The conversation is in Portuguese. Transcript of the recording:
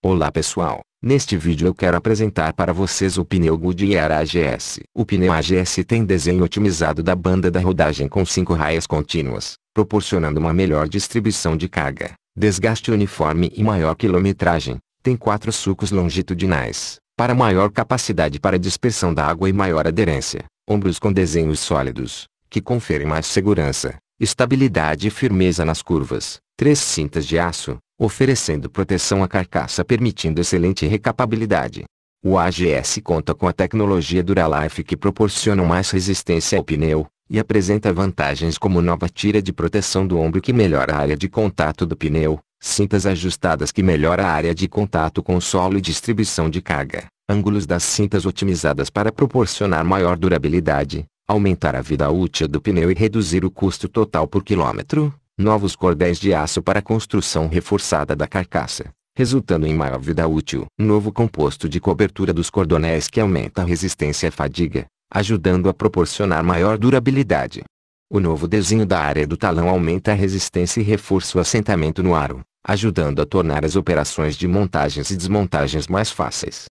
Olá pessoal, neste vídeo eu quero apresentar para vocês o pneu Goodyear AGS. O pneu AGS tem desenho otimizado da banda da rodagem com 5 raias contínuas, proporcionando uma melhor distribuição de carga, desgaste uniforme e maior quilometragem. Tem 4 sulcos longitudinais, para maior capacidade para dispersão da água e maior aderência, ombros com desenhos sólidos, que conferem mais segurança, estabilidade e firmeza nas curvas, três cintas de aço, oferecendo proteção à carcaça permitindo excelente recapabilidade. O AGS conta com a tecnologia Duralife que proporciona mais resistência ao pneu, e apresenta vantagens como nova tira de proteção do ombro que melhora a área de contato do pneu, cintas ajustadas que melhora a área de contato com o solo e distribuição de carga, ângulos das cintas otimizadas para proporcionar maior durabilidade, aumentar a vida útil do pneu e reduzir o custo total por quilômetro, novos cordéis de aço para construção reforçada da carcaça, resultando em maior vida útil. novo composto de cobertura dos cordonéis que aumenta a resistência à fadiga, ajudando a proporcionar maior durabilidade. O novo desenho da área do talão aumenta a resistência e reforça o assentamento no aro, ajudando a tornar as operações de montagens e desmontagens mais fáceis.